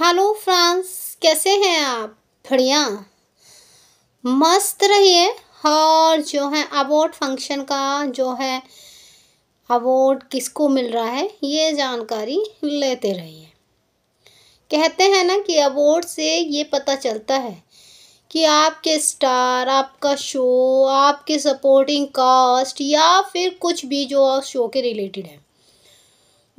hello France कैसे हैं आप बढ़िया मस्त रहिए और जो है अवार्ड फंक्शन का जो है अवार्ड किसको मिल रहा है ये जानकारी लेते रहिए कहते हैं ना कि अवार्ड से ये पता चलता है कि आपके स्टार आपका शो आपके सपोर्टिंग कास्ट या फिर कुछ भी जो शो के रिलेटेड है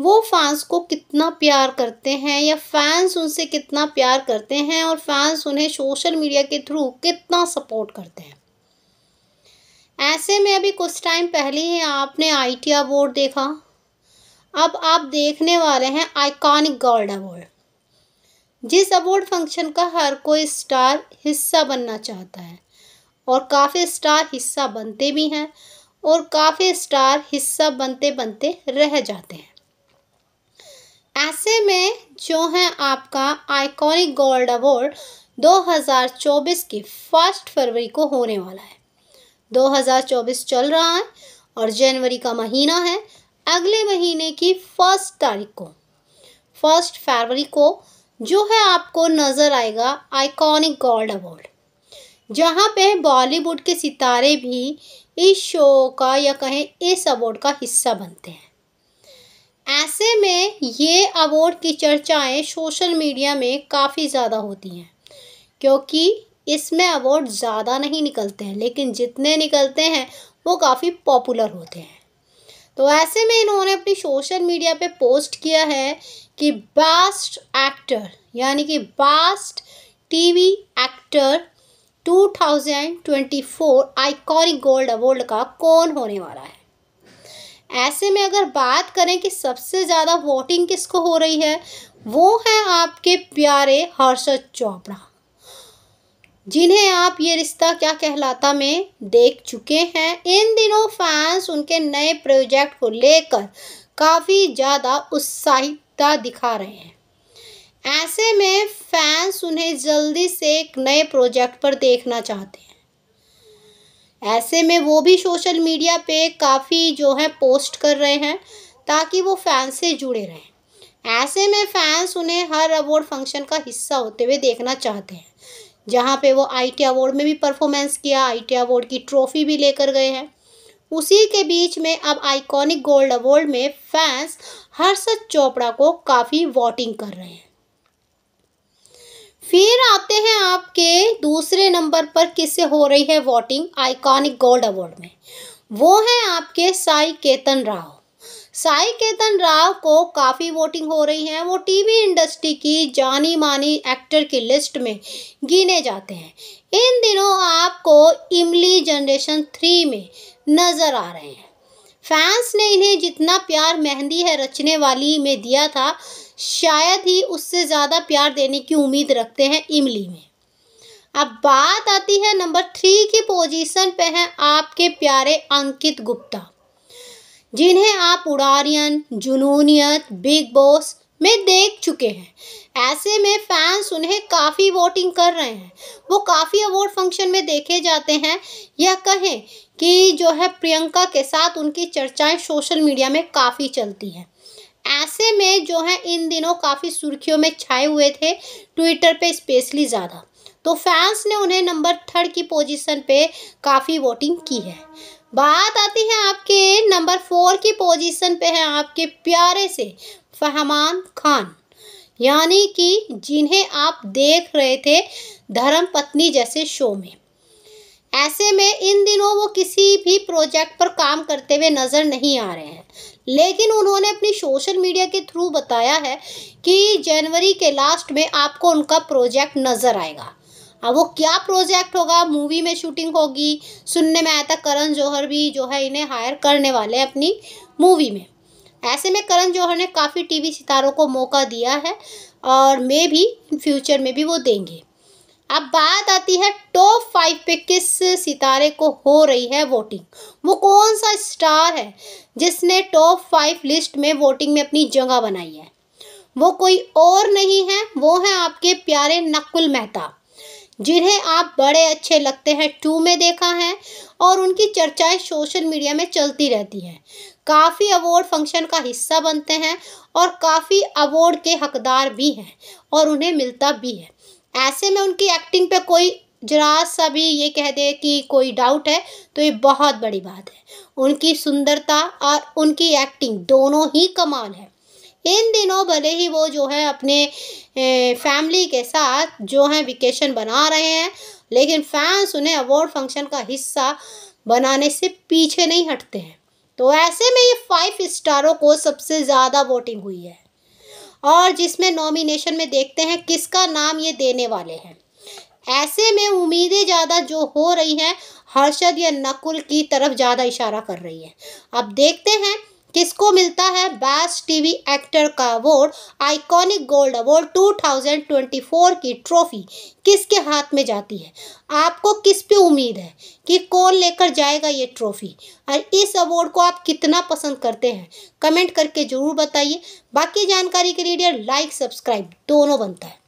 वो फैंस को कितना प्यार करते हैं या फैंस उनसे कितना प्यार करते हैं और फैंस उन्हें सोशल मीडिया के थ्रू कितना सपोर्ट करते हैं ऐसे में अभी कुछ टाइम पहले ही आपने आई टी अवार्ड देखा अब आप देखने वाले हैं आइकॉनिक गर्ल्ड अवार्ड जिस अवार्ड फंक्शन का हर कोई स्टार हिस्सा बनना चाहता है और काफ़ी स्टार हिस्सा बनते भी हैं और काफ़ी स्टार हिस्सा बनते बनते रह जाते हैं ऐसे में जो है आपका आइकॉनिक गोल्ड अवार्ड 2024 की फर्स्ट फरवरी को होने वाला है 2024 चल रहा है और जनवरी का महीना है अगले महीने की फर्स्ट तारीख को फर्स्ट फरवरी को जो है आपको नज़र आएगा आइकॉनिक गोल्ड अवार्ड जहाँ पे बॉलीवुड के सितारे भी इस शो का या कहें इस अवार्ड का हिस्सा बनते हैं ऐसे में ये अवार्ड की चर्चाएं सोशल मीडिया में काफ़ी ज़्यादा होती हैं क्योंकि इसमें अवार्ड ज़्यादा नहीं निकलते हैं लेकिन जितने निकलते हैं वो काफ़ी पॉपुलर होते हैं तो ऐसे में इन्होंने अपनी सोशल मीडिया पे पोस्ट किया है कि बेस्ट एक्टर यानी कि best TV actor 2024 iconic gold award का कौन होने वाला है ऐसे में अगर बात करें कि सबसे ज़्यादा वोटिंग किसको हो रही है वो है आपके प्यारे हर्षद चोपड़ा जिन्हें आप ये रिश्ता क्या कहलाता में देख चुके हैं इन दिनों फैंस उनके नए प्रोजेक्ट को लेकर काफ़ी ज़्यादा उत्साहिता दिखा रहे हैं ऐसे में फैंस उन्हें जल्दी से एक नए प्रोजेक्ट पर देखना चाहते हैं ऐसे में वो भी सोशल मीडिया पे काफ़ी जो है पोस्ट कर रहे हैं ताकि वो फैंस से जुड़े रहें ऐसे में फैंस उन्हें हर अवार्ड फंक्शन का हिस्सा होते हुए देखना चाहते हैं जहाँ पे वो आईटी अवार्ड में भी परफॉर्मेंस किया आईटी अवार्ड की ट्रॉफी भी लेकर गए हैं उसी के बीच में अब आइकॉनिक गोल्ड अवार्ड में फैंस हर्षद चोपड़ा को काफ़ी वोटिंग कर रहे हैं फिर आते हैं आपके दूसरे नंबर पर किससे हो रही है वोटिंग आइकॉनिक गोल्ड अवार्ड में वो है आपके साई केतन राव साई केतन राव को काफ़ी वोटिंग हो रही है वो टीवी इंडस्ट्री की जानी मानी एक्टर की लिस्ट में गिने जाते हैं इन दिनों आपको इमली जनरेशन थ्री में नज़र आ रहे हैं फैंस ने इन्हें जितना प्यार मेहंदी है रचने वाली में दिया था शायद ही उससे ज़्यादा प्यार देने की उम्मीद रखते हैं इमली में अब बात आती है नंबर थ्री की पोजीशन पे हैं आपके प्यारे अंकित गुप्ता जिन्हें आप उड़ारियन जुनूनियत बिग बॉस में देख चुके हैं ऐसे में फैंस उन्हें काफ़ी वोटिंग कर रहे हैं वो काफ़ी अवार्ड फंक्शन में देखे जाते हैं यह कहें कि जो है प्रियंका के साथ उनकी चर्चाएं सोशल मीडिया में काफ़ी चलती हैं ऐसे में जो है इन दिनों काफ़ी सुर्खियों में छाए हुए थे ट्विटर पे स्पेशली ज़्यादा तो फैंस ने उन्हें नंबर थर्ड की पोजीशन पे काफ़ी वोटिंग की है बात आती है आपके नंबर फोर की पोजीशन पे है आपके प्यारे से फहमान खान यानी कि जिन्हें आप देख रहे थे धर्म पत्नी जैसे शो में ऐसे में इन दिनों वो किसी भी प्रोजेक्ट पर काम करते हुए नज़र नहीं आ रहे हैं लेकिन उन्होंने अपनी सोशल मीडिया के थ्रू बताया है कि जनवरी के लास्ट में आपको उनका प्रोजेक्ट नज़र आएगा अब वो क्या प्रोजेक्ट होगा मूवी में शूटिंग होगी सुनने में आया था करण जौहर भी जो है इन्हें हायर करने वाले हैं अपनी मूवी में ऐसे में करण जौहर ने काफ़ी टीवी सितारों को मौका दिया है और मे भी फ्यूचर में भी वो देंगे अब बात आती है टॉप फाइव पे किस सितारे को हो रही है वोटिंग वो कौन सा स्टार है जिसने टॉप फाइव लिस्ट में वोटिंग में अपनी जगह बनाई है वो कोई और नहीं है वो है आपके प्यारे नकुल मेहता जिन्हें आप बड़े अच्छे लगते हैं टू में देखा है और उनकी चर्चाएं सोशल मीडिया में चलती रहती हैं काफ़ी अवार्ड फंक्शन का हिस्सा बनते हैं और काफ़ी अवार्ड के हकदार भी हैं और उन्हें मिलता भी है ऐसे में उनकी एक्टिंग पे कोई जरा सा भी ये कह दे कि कोई डाउट है तो ये बहुत बड़ी बात है उनकी सुंदरता और उनकी एक्टिंग दोनों ही कमाल है इन दिनों भले ही वो जो है अपने फैमिली के साथ जो है वेकेशन बना रहे हैं लेकिन फैंस उन्हें अवार्ड फंक्शन का हिस्सा बनाने से पीछे नहीं हटते हैं तो ऐसे में ये फाइव स्टारों को सबसे ज़्यादा वोटिंग हुई है और जिसमें नॉमिनेशन में देखते हैं किसका नाम ये देने वाले हैं ऐसे में उम्मीदें ज़्यादा जो हो रही हैं हर्षद या नकुल की तरफ ज़्यादा इशारा कर रही है अब देखते हैं किसको मिलता है बेस्ट टीवी एक्टर का अवार्ड आइकॉनिक गोल्ड अवार्ड 2024 की ट्रॉफी किसके हाथ में जाती है आपको किस पे उम्मीद है कि कौन लेकर जाएगा ये ट्रॉफी और इस अवार्ड को आप कितना पसंद करते हैं कमेंट करके ज़रूर बताइए बाकी जानकारी के लिए लाइक सब्सक्राइब दोनों बनता है